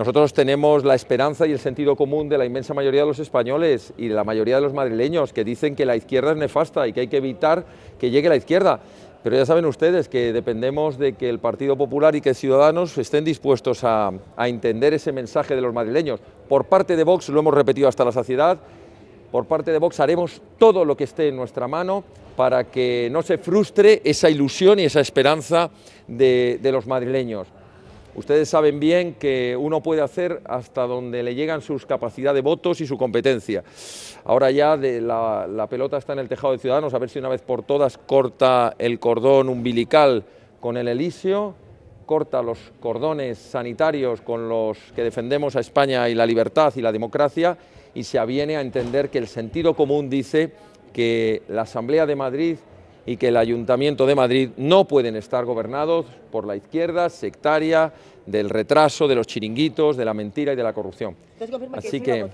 Nosotros tenemos la esperanza y el sentido común de la inmensa mayoría de los españoles y de la mayoría de los madrileños que dicen que la izquierda es nefasta y que hay que evitar que llegue la izquierda. Pero ya saben ustedes que dependemos de que el Partido Popular y que Ciudadanos estén dispuestos a, entender ese mensaje de los madrileños. Por parte de Vox, lo hemos repetido hasta la saciedad, por parte de Vox haremos todo lo que esté en nuestra mano para que no se frustre esa ilusión y esa esperanza de los madrileños. Ustedes saben bien que uno puede hacer hasta donde le llegan sus capacidades de votos y su competencia. Ahora ya la, pelota está en el tejado de Ciudadanos, a ver si una vez por todas corta el cordón umbilical con el elisio, corta los cordones sanitarios con los que defendemos a España y la libertad y la democracia y se aviene a entender que el sentido común dice que la Asamblea de Madrid y que el Ayuntamiento de Madrid no pueden estar gobernados por la izquierda sectaria, del retraso, de los chiringuitos, de la mentira y de la corrupción. Así que...